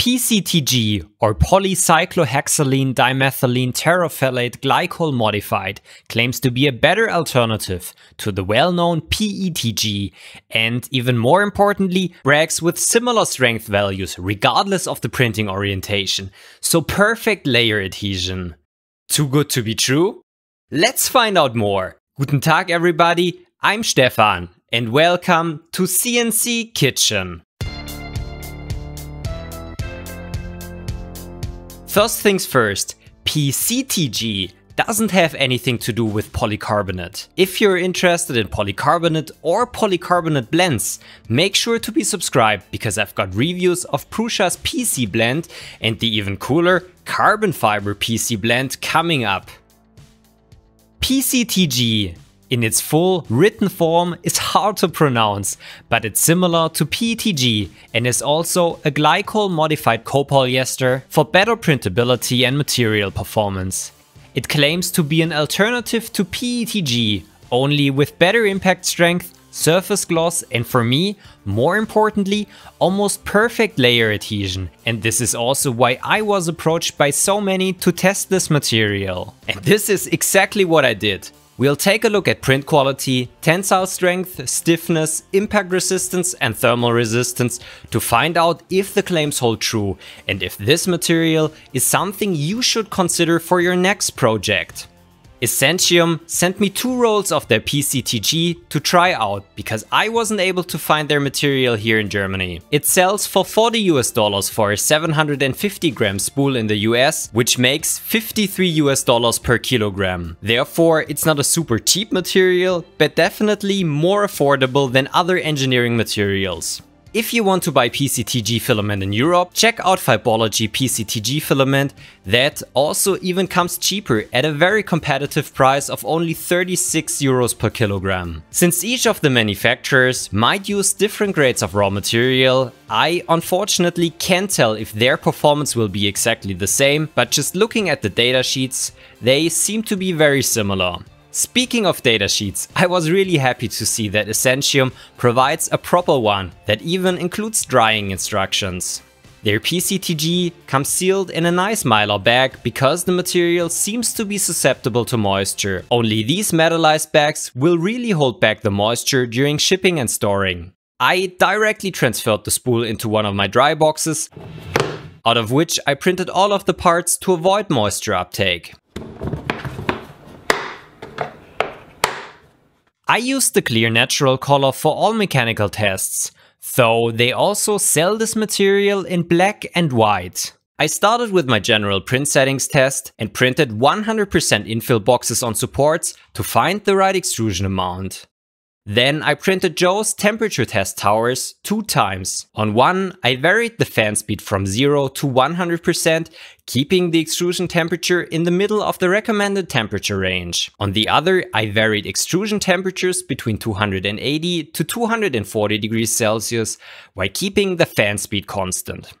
PCTG or polycyclohexylene dimethylene terephthalate glycol modified claims to be a better alternative to the well-known PETG and even more importantly brags with similar strength values regardless of the printing orientation, so perfect layer adhesion. Too good to be true? Let's find out more. Guten Tag everybody, I'm Stefan and welcome to CNC Kitchen. First things first, PCTG doesn't have anything to do with polycarbonate. If you're interested in polycarbonate or polycarbonate blends, make sure to be subscribed because I've got reviews of Prusa's PC blend and the even cooler carbon fiber PC blend coming up. PCTG in its full written form is hard to pronounce, but it's similar to PETG and is also a glycol modified copolyester for better printability and material performance. It claims to be an alternative to PETG, only with better impact strength, surface gloss and for me, more importantly, almost perfect layer adhesion. And this is also why I was approached by so many to test this material. And this is exactly what I did. We'll take a look at print quality, tensile strength, stiffness, impact resistance and thermal resistance to find out if the claims hold true and if this material is something you should consider for your next project. Essentium sent me two rolls of their PCTG to try out because I wasn't able to find their material here in Germany. It sells for 40 US dollars for a 750 gram spool in the US, which makes 53 US dollars per kilogram. Therefore, it's not a super cheap material, but definitely more affordable than other engineering materials. If you want to buy PCTG filament in Europe, check out Fibology PCTG filament that also even comes cheaper at a very competitive price of only 36 euros per kilogram. Since each of the manufacturers might use different grades of raw material, I unfortunately can't tell if their performance will be exactly the same, but just looking at the data sheets, they seem to be very similar. Speaking of datasheets, I was really happy to see that Essentium provides a proper one that even includes drying instructions. Their PCTG comes sealed in a nice mylar bag because the material seems to be susceptible to moisture. Only these metallized bags will really hold back the moisture during shipping and storing. I directly transferred the spool into one of my dry boxes, out of which I printed all of the parts to avoid moisture uptake. I use the clear natural color for all mechanical tests, though they also sell this material in black and white. I started with my general print settings test and printed 100% infill boxes on supports to find the right extrusion amount. Then I printed Joe's temperature test towers two times. On one, I varied the fan speed from 0 to 100%, keeping the extrusion temperature in the middle of the recommended temperature range. On the other, I varied extrusion temperatures between 280 to 240 degrees Celsius, while keeping the fan speed constant.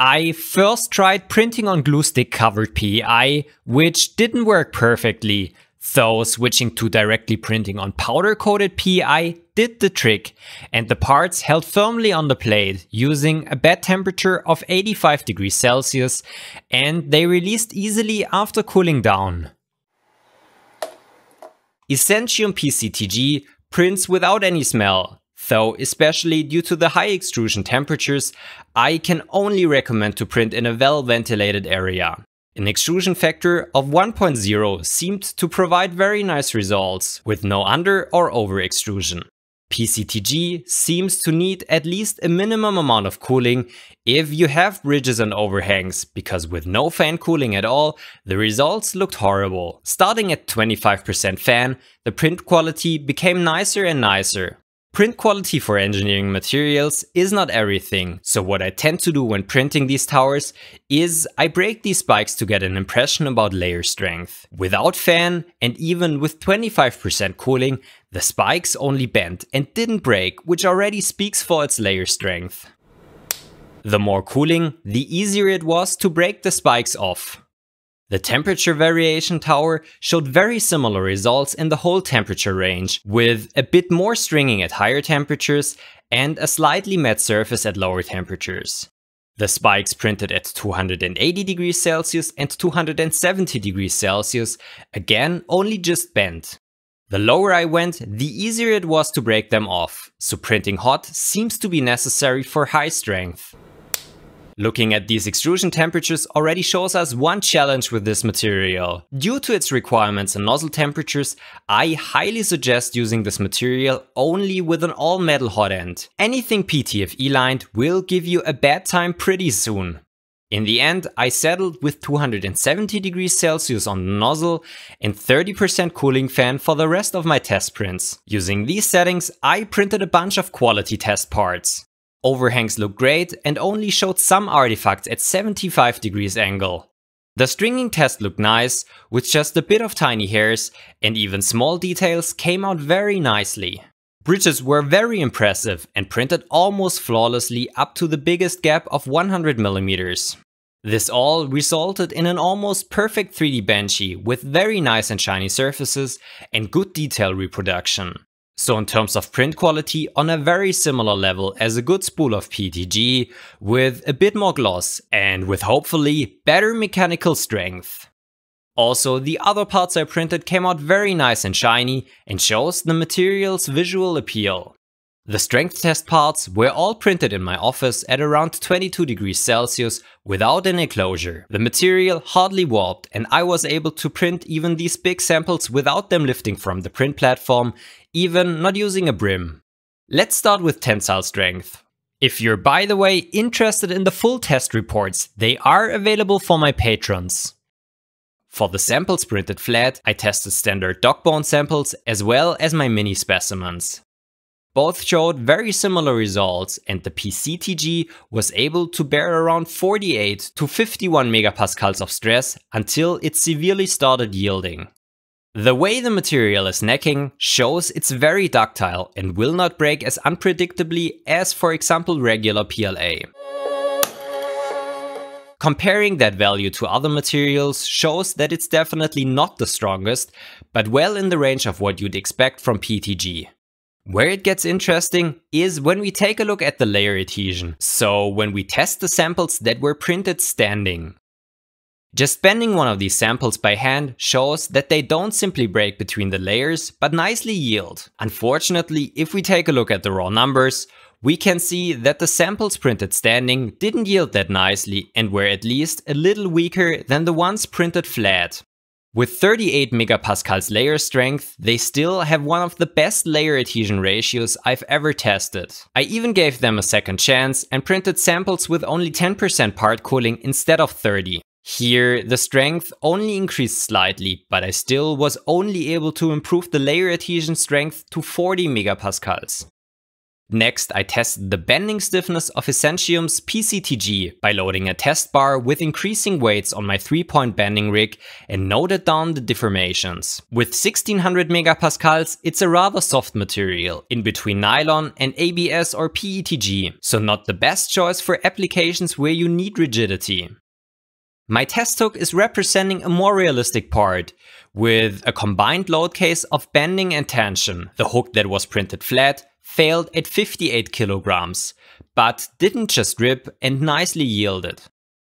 I first tried printing on glue stick covered PEI, which didn't work perfectly, though switching to directly printing on powder coated PI did the trick and the parts held firmly on the plate using a bed temperature of 85 degrees Celsius and they released easily after cooling down. Essentium PCTG prints without any smell, though especially due to the high extrusion temperatures, I can only recommend to print in a well ventilated area. An extrusion factor of 1.0 seemed to provide very nice results, with no under or over extrusion. PCTG seems to need at least a minimum amount of cooling if you have bridges and overhangs, because with no fan cooling at all, the results looked horrible. Starting at 25% fan, the print quality became nicer and nicer, Print quality for engineering materials is not everything, so what I tend to do when printing these towers is I break these spikes to get an impression about layer strength. Without fan, and even with 25% cooling, the spikes only bent and didn't break, which already speaks for its layer strength. The more cooling, the easier it was to break the spikes off. The temperature variation tower showed very similar results in the whole temperature range, with a bit more stringing at higher temperatures and a slightly matte surface at lower temperatures. The spikes printed at 280 degrees Celsius and 270 degrees Celsius, again only just bent. The lower I went, the easier it was to break them off, so printing hot seems to be necessary for high strength. Looking at these extrusion temperatures already shows us one challenge with this material. Due to its requirements and nozzle temperatures, I highly suggest using this material only with an all-metal hot end. Anything PTFE lined will give you a bad time pretty soon. In the end, I settled with 270 degrees Celsius on the nozzle and 30% cooling fan for the rest of my test prints. Using these settings, I printed a bunch of quality test parts. Overhangs look great and only showed some artifacts at 75 degrees angle. The stringing test looked nice, with just a bit of tiny hairs, and even small details came out very nicely. Bridges were very impressive and printed almost flawlessly up to the biggest gap of 100mm. This all resulted in an almost perfect 3D Banshee with very nice and shiny surfaces and good detail reproduction. So in terms of print quality, on a very similar level as a good spool of PTG, with a bit more gloss and with hopefully better mechanical strength. Also, the other parts I printed came out very nice and shiny and shows the material's visual appeal. The strength test parts were all printed in my office at around 22 degrees Celsius without an enclosure. The material hardly warped and I was able to print even these big samples without them lifting from the print platform, even not using a brim. Let's start with tensile strength. If you're by the way interested in the full test reports, they are available for my patrons. For the samples printed flat, I tested standard dog bone samples as well as my mini specimens. Both showed very similar results and the PCTG was able to bear around 48 to 51 megapascals of stress until it severely started yielding. The way the material is necking shows it's very ductile and will not break as unpredictably as for example regular PLA. Comparing that value to other materials shows that it's definitely not the strongest, but well in the range of what you'd expect from PTG. Where it gets interesting is when we take a look at the layer adhesion, so when we test the samples that were printed standing. Just bending one of these samples by hand shows that they don't simply break between the layers, but nicely yield. Unfortunately, if we take a look at the raw numbers, we can see that the samples printed standing didn't yield that nicely and were at least a little weaker than the ones printed flat. With 38 megapascals layer strength, they still have one of the best layer adhesion ratios I've ever tested. I even gave them a second chance and printed samples with only 10% part cooling instead of 30. Here, the strength only increased slightly, but I still was only able to improve the layer adhesion strength to 40 megapascals. Next, I test the bending stiffness of Essentium's PCTG by loading a test bar with increasing weights on my 3-point bending rig and noted down the deformations. With 1600 megapascals, it's a rather soft material, in between nylon and ABS or PETG, so not the best choice for applications where you need rigidity. My test hook is representing a more realistic part, with a combined load case of bending and tension, the hook that was printed flat failed at 58 kilograms, but didn't just rip and nicely yielded.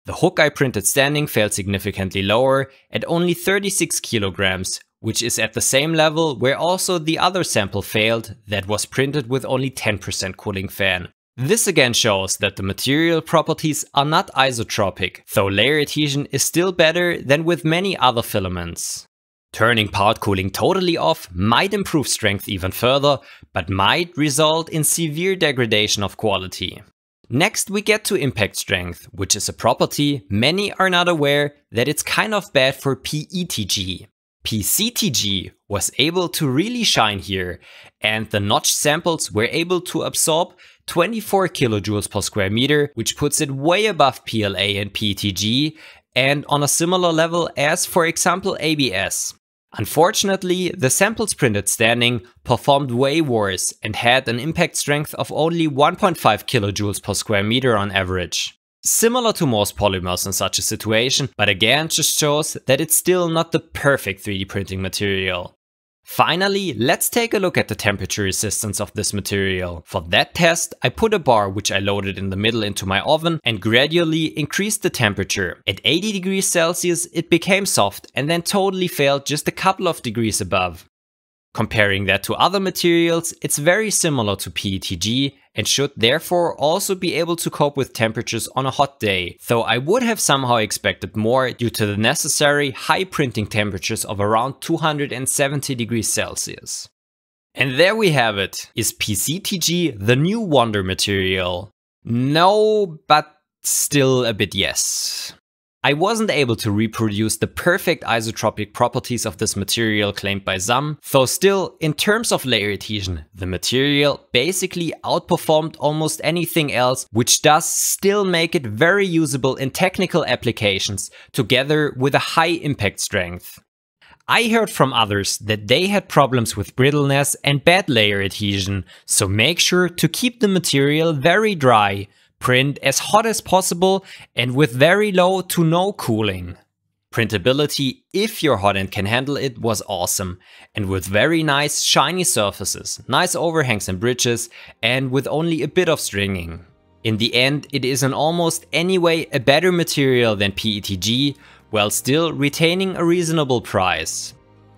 The hook I printed standing failed significantly lower at only 36 kilograms, which is at the same level where also the other sample failed that was printed with only 10% cooling fan. This again shows that the material properties are not isotropic, though layer adhesion is still better than with many other filaments. Turning part cooling totally off might improve strength even further, but might result in severe degradation of quality. Next we get to impact strength, which is a property many are not aware that it's kind of bad for PETG. PCTG was able to really shine here, and the notched samples were able to absorb 24 kilojoules per square meter, which puts it way above PLA and PETG, and on a similar level as for example ABS. Unfortunately, the samples printed standing performed way worse and had an impact strength of only 1.5 kilojoules per square meter on average. Similar to most polymers in such a situation, but again just shows that it's still not the perfect 3D printing material. Finally, let's take a look at the temperature resistance of this material. For that test, I put a bar which I loaded in the middle into my oven and gradually increased the temperature. At 80 degrees Celsius, it became soft and then totally failed just a couple of degrees above. Comparing that to other materials, it's very similar to PETG and should therefore also be able to cope with temperatures on a hot day, though I would have somehow expected more due to the necessary high printing temperatures of around 270 degrees Celsius. And there we have it. Is PCTG the new wonder material? No, but still a bit yes. I wasn't able to reproduce the perfect isotropic properties of this material claimed by some, though still, in terms of layer adhesion, the material basically outperformed almost anything else, which does still make it very usable in technical applications, together with a high impact strength. I heard from others that they had problems with brittleness and bad layer adhesion, so make sure to keep the material very dry, Print as hot as possible and with very low to no cooling. Printability, if your hot end can handle it, was awesome. And with very nice shiny surfaces, nice overhangs and bridges, and with only a bit of stringing. In the end, it is in almost any way a better material than PETG, while still retaining a reasonable price.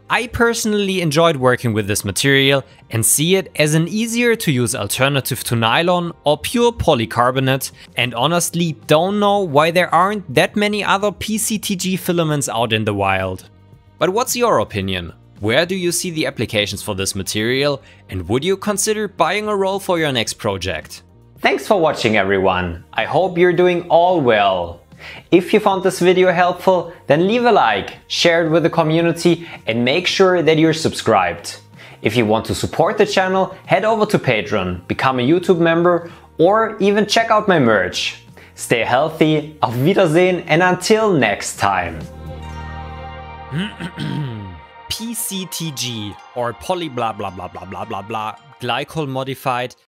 I personally enjoyed working with this material and see it as an easier to use alternative to nylon or pure polycarbonate and honestly don't know why there aren't that many other PCTG filaments out in the wild. But what's your opinion? Where do you see the applications for this material and would you consider buying a roll for your next project? Thanks for watching everyone. I hope you're doing all well. If you found this video helpful, then leave a like, share it with the community and make sure that you're subscribed. If you want to support the channel, head over to Patreon, become a YouTube member or even check out my merch. Stay healthy, auf Wiedersehen and until next time. PCTG or poly blah blah blah blah blah blah blah glycol modified